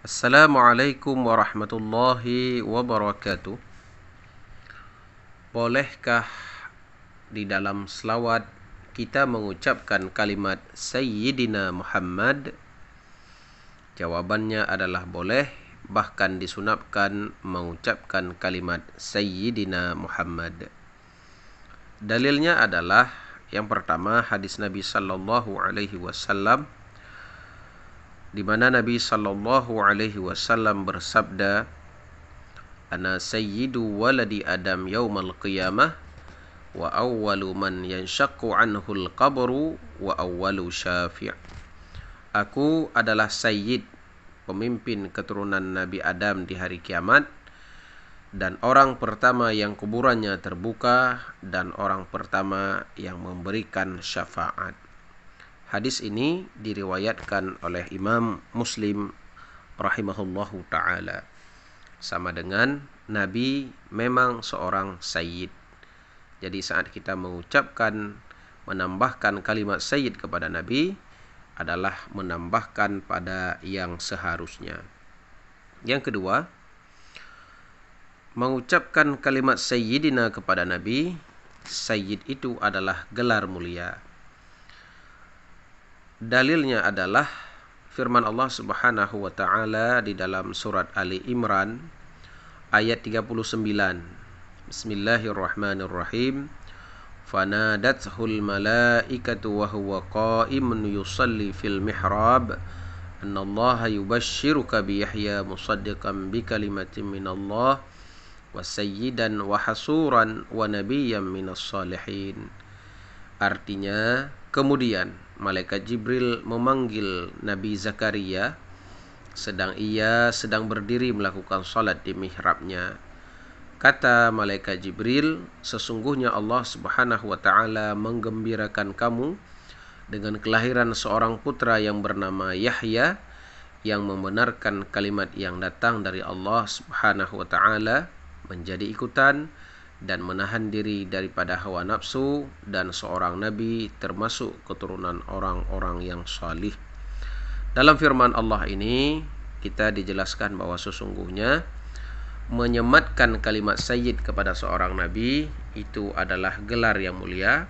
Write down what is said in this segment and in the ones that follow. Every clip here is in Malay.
Assalamualaikum warahmatullahi wabarakatuh Bolehkah di dalam selawat kita mengucapkan kalimat Sayyidina Muhammad? Jawabannya adalah boleh Bahkan disunapkan mengucapkan kalimat Sayyidina Muhammad Dalilnya adalah Yang pertama hadis Nabi Sallallahu Alaihi Wasallam di mana Nabi sallallahu alaihi wasallam bersabda ana sayyidu waladi adam yaumal qiyamah wa awwalu man yanshaqu anhu al-qabru wa awwalu syafi' aku adalah sayyid pemimpin keturunan Nabi Adam di hari kiamat dan orang pertama yang kuburannya terbuka dan orang pertama yang memberikan syafaat Hadis ini diriwayatkan oleh Imam Muslim rahimahullahu taala. Sama dengan Nabi memang seorang sayyid. Jadi saat kita mengucapkan menambahkan kalimat sayyid kepada Nabi adalah menambahkan pada yang seharusnya. Yang kedua, mengucapkan kalimat sayyidina kepada Nabi, sayyid itu adalah gelar mulia dalilnya adalah firman Allah Subhanahu wa taala di dalam surat Ali Imran ayat 39. Bismillahirrahmanirrahim. Fanadathul malaikatu wa huwa qa'imun yusalli fil mihrab anna Allah yubashshiruka bi Yahya musaddiqan bi kalimatin min Allah wa sayyidan wa hasuran wa nabiyyan minas salihin. Artinya kemudian malaikat Jibril memanggil Nabi Zakaria sedang ia sedang berdiri melakukan salat di mihrabnya. Kata malaikat Jibril, sesungguhnya Allah Subhanahu wa taala menggembirakan kamu dengan kelahiran seorang putra yang bernama Yahya yang membenarkan kalimat yang datang dari Allah Subhanahu wa taala menjadi ikutan dan menahan diri daripada hawa nafsu dan seorang nabi termasuk keturunan orang-orang yang salih. Dalam firman Allah ini kita dijelaskan bahawa sesungguhnya menyematkan kalimat sayyid kepada seorang nabi itu adalah gelar yang mulia.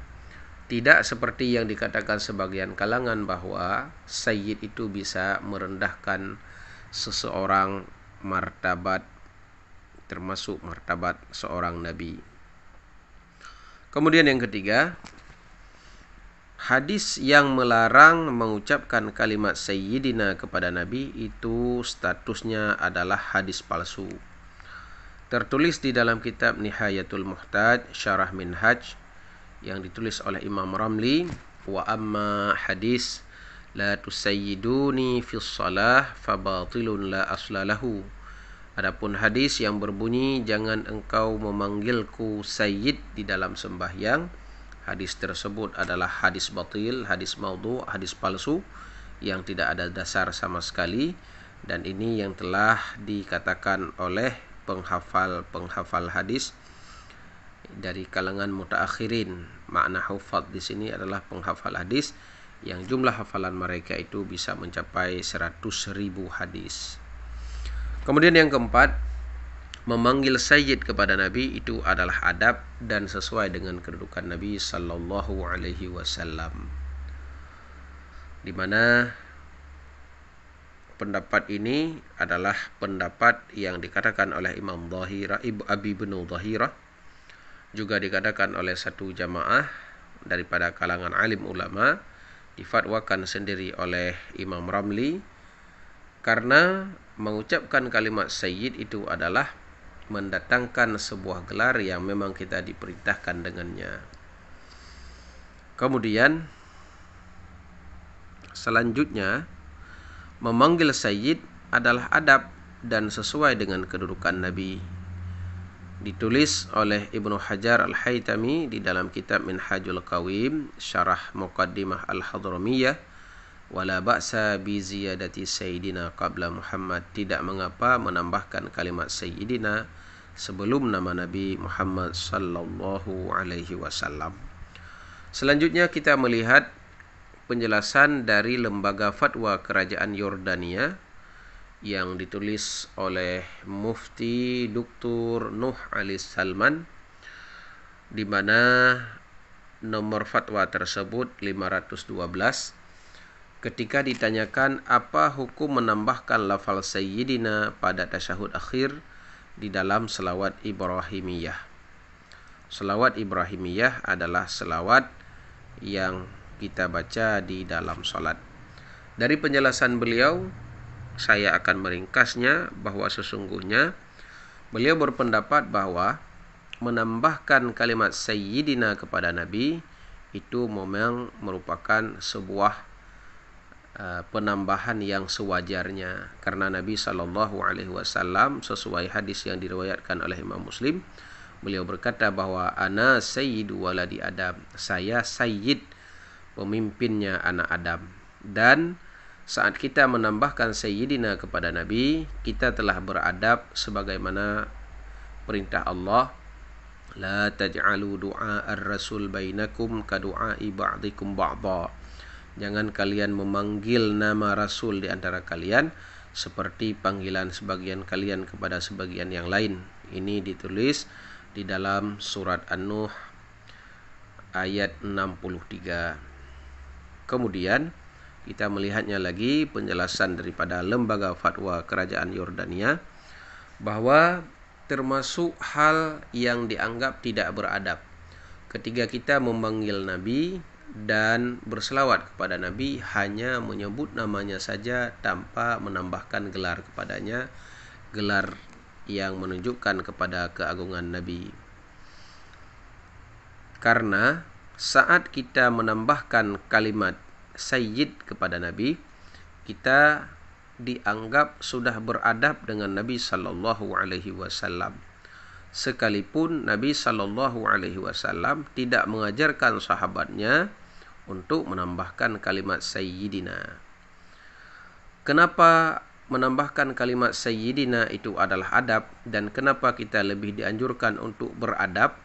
Tidak seperti yang dikatakan sebagian kalangan bahwa sayyid itu bisa merendahkan seseorang martabat termasuk martabat seorang nabi. Kemudian yang ketiga, hadis yang melarang mengucapkan kalimat sayyidina kepada nabi itu statusnya adalah hadis palsu. Tertulis di dalam kitab Nihayatul Muhtaj Syarah Minhaj yang ditulis oleh Imam Ramli wa amma hadis la tusayyiduni fi salah fa batilun la aslalahu Adapun hadis yang berbunyi jangan engkau memanggilku sayyid di dalam sembahyang hadis tersebut adalah hadis batil, hadis maudhu, hadis palsu yang tidak ada dasar sama sekali dan ini yang telah dikatakan oleh penghafal-penghafal hadis dari kalangan mutaakhirin. Makna hafad di sini adalah penghafal hadis yang jumlah hafalan mereka itu bisa mencapai 100.000 hadis. Kemudian yang keempat, memanggil sayyid kepada Nabi itu adalah adab dan sesuai dengan kedudukan Nabi sallallahu alaihi wasallam. Di mana pendapat ini adalah pendapat yang dikatakan oleh Imam Zahira Ibu Abi bin Zahira juga dikatakan oleh satu jamaah daripada kalangan alim ulama difatwakan sendiri oleh Imam Ramli karena mengucapkan kalimat sayyid itu adalah mendatangkan sebuah gelar yang memang kita diperintahkan dengannya. Kemudian selanjutnya memanggil sayyid adalah adab dan sesuai dengan kedudukan nabi. Ditulis oleh Ibnu Hajar Al-Haytami di dalam kitab Minhajul Qawim Syarah Muqaddimah Al-Hadramiyah wala ba'sa bi ziyadati sayyidina qabla Muhammad tidak mengapa menambahkan kalimat sayyidina sebelum nama Nabi Muhammad sallallahu alaihi wasallam. Selanjutnya kita melihat penjelasan dari lembaga fatwa kerajaan Yordania yang ditulis oleh Mufti Dr. Nuh Ali Salman di mana nomor fatwa tersebut 512 Ketika ditanyakan apa hukum menambahkan lafal Sayyidina pada tasyahud akhir di dalam selawat Ibrahimiyah. Selawat Ibrahimiyah adalah selawat yang kita baca di dalam salat. Dari penjelasan beliau, saya akan meringkasnya bahwa sesungguhnya beliau berpendapat bahwa menambahkan kalimat Sayyidina kepada Nabi itu memang merupakan sebuah Uh, penambahan yang sewajarnya karena Nabi sallallahu alaihi wasallam sesuai hadis yang diriwayatkan oleh Imam Muslim beliau berkata bahawa ana sayyidu waladi Adam saya sayyid pemimpinnya anak Adam dan saat kita menambahkan sayyidina kepada Nabi kita telah beradab sebagaimana perintah Allah la taj'alu du'a ar-rasul bainakum ka du'a ba'dikum ba'dha Jangan kalian memanggil nama Rasul di antara kalian seperti panggilan sebagian kalian kepada sebagian yang lain. Ini ditulis di dalam surat An-Nuh ayat 63. Kemudian kita melihatnya lagi penjelasan daripada lembaga fatwa kerajaan Yordania bahwa termasuk hal yang dianggap tidak beradab ketika kita memanggil nabi dan berselawat kepada Nabi hanya menyebut namanya saja tanpa menambahkan gelar kepadanya gelar yang menunjukkan kepada keagungan Nabi karena saat kita menambahkan kalimat Sayyid kepada Nabi kita dianggap sudah beradab dengan Nabi sallallahu alaihi wasallam sekalipun Nabi sallallahu alaihi wasallam tidak mengajarkan sahabatnya untuk menambahkan kalimat sayyidina. Kenapa menambahkan kalimat sayyidina itu adalah adab dan kenapa kita lebih dianjurkan untuk beradab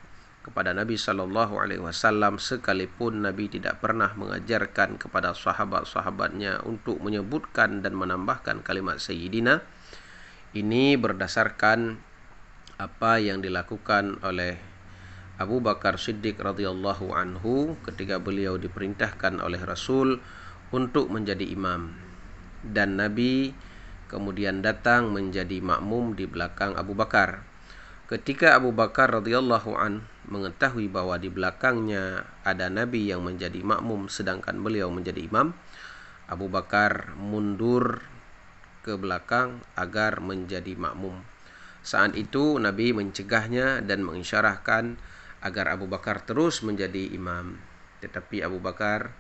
kepada Nabi sallallahu alaihi wasallam sekalipun Nabi tidak pernah mengajarkan kepada sahabat-sahabatnya untuk menyebutkan dan menambahkan kalimat sayyidina ini berdasarkan apa yang dilakukan oleh Abu Bakar Siddiq radhiyallahu anhu ketika beliau diperintahkan oleh Rasul untuk menjadi imam dan Nabi kemudian datang menjadi makmum di belakang Abu Bakar. Ketika Abu Bakar radhiyallahu an mengetahui bahwa di belakangnya ada Nabi yang menjadi makmum sedangkan beliau menjadi imam, Abu Bakar mundur ke belakang agar menjadi makmum. Saat itu Nabi mencegahnya dan mengisyarahkan agar Abu Bakar terus menjadi imam. Tetapi Abu Bakar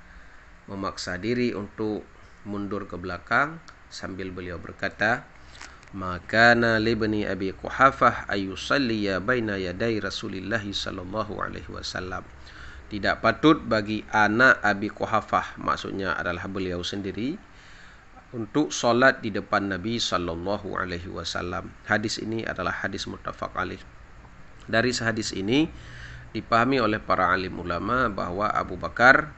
memaksa diri untuk mundur ke belakang sambil beliau berkata, "Maka na libni Abi Quhafah ayusalli ya baina yaday Rasulillah sallallahu alaihi wasallam." Tidak patut bagi anak Abi Quhafah, maksudnya adalah beliau sendiri, untuk solat di depan Nabi sallallahu alaihi wasallam. Hadis ini adalah hadis muttafaq alaih. Dari hadis ini, dipahami oleh para alim ulama bahawa Abu Bakar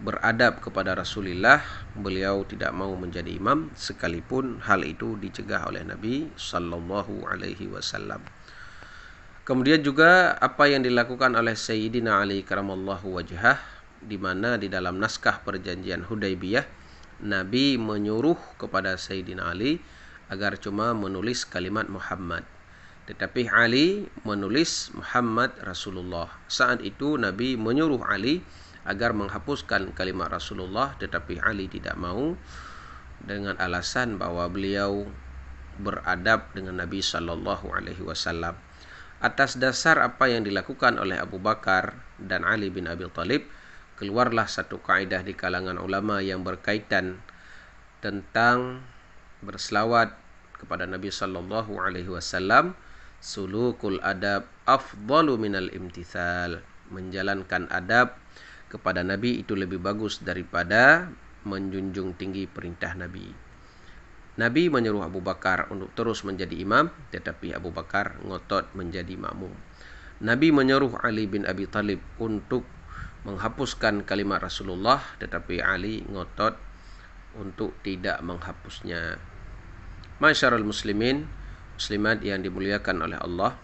beradab kepada Rasulullah beliau tidak mau menjadi imam sekalipun hal itu dicegah oleh Nabi sallallahu alaihi wasallam kemudian juga apa yang dilakukan oleh Sayyidina Ali karamallahu wajhah di mana di dalam naskah perjanjian Hudaybiyah Nabi menyuruh kepada Sayyidina Ali agar cuma menulis kalimat Muhammad tetapi Ali menulis Muhammad Rasulullah. Saat itu Nabi menyuruh Ali agar menghapuskan kalimat Rasulullah tetapi Ali tidak mau dengan alasan bahawa beliau beradab dengan Nabi sallallahu alaihi wasallam. Atas dasar apa yang dilakukan oleh Abu Bakar dan Ali bin Abi Talib, keluarlah satu kaidah di kalangan ulama yang berkaitan tentang berselawat kepada Nabi sallallahu alaihi wasallam sulukul adab afdalu minal imtithal menjalankan adab kepada nabi itu lebih bagus daripada menjunjung tinggi perintah nabi nabi menyuruh Abu Bakar untuk terus menjadi imam tetapi Abu Bakar ngotot menjadi makmum nabi menyuruh Ali bin Abi Talib untuk menghapuskan kalimat Rasulullah tetapi Ali ngotot untuk tidak menghapusnya Masyarul Muslimin muslimat yang dimuliakan oleh Allah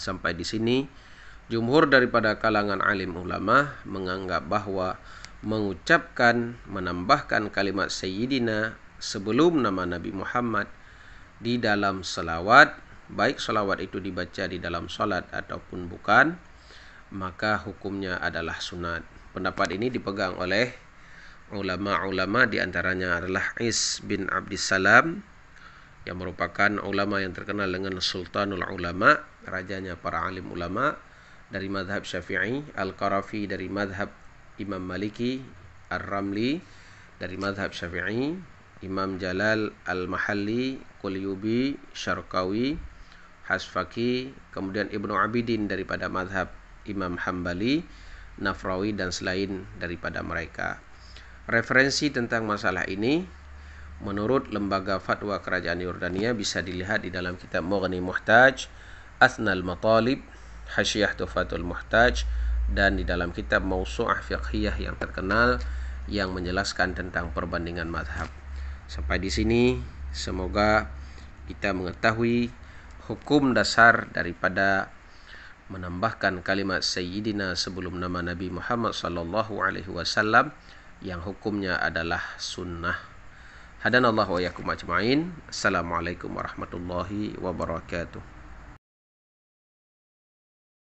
sampai di sini jumhur daripada kalangan alim ulama menganggap bahawa mengucapkan menambahkan kalimat sayyidina sebelum nama Nabi Muhammad di dalam selawat baik selawat itu dibaca di dalam solat ataupun bukan maka hukumnya adalah sunat pendapat ini dipegang oleh ulama-ulama di antaranya adalah Is bin Abdissalam Salam yang merupakan ulama yang terkenal dengan Sultanul Ulama, rajanya para alim ulama dari madhab Syafi'i, Al-Qarafi dari madhab Imam Maliki, Ar-Ramli dari madhab Syafi'i, Imam Jalal Al-Mahalli, Qulyubi, Syarqawi, Hasfaki, kemudian Ibnu Abidin daripada madhab Imam Hambali, Nafrawi dan selain daripada mereka. Referensi tentang masalah ini menurut lembaga fatwa kerajaan Yordania bisa dilihat di dalam kitab Mughni Muhtaj Athnal Matalib Hasyiah Tufatul Muhtaj dan di dalam kitab Mausu'ah Fiqhiyah yang terkenal yang menjelaskan tentang perbandingan madhab. Sampai di sini semoga kita mengetahui hukum dasar daripada menambahkan kalimat sayyidina sebelum nama Nabi Muhammad sallallahu alaihi wasallam yang hukumnya adalah sunnah. Hadanallah wa yakum ajma'in. Assalamualaikum warahmatullahi wabarakatuh.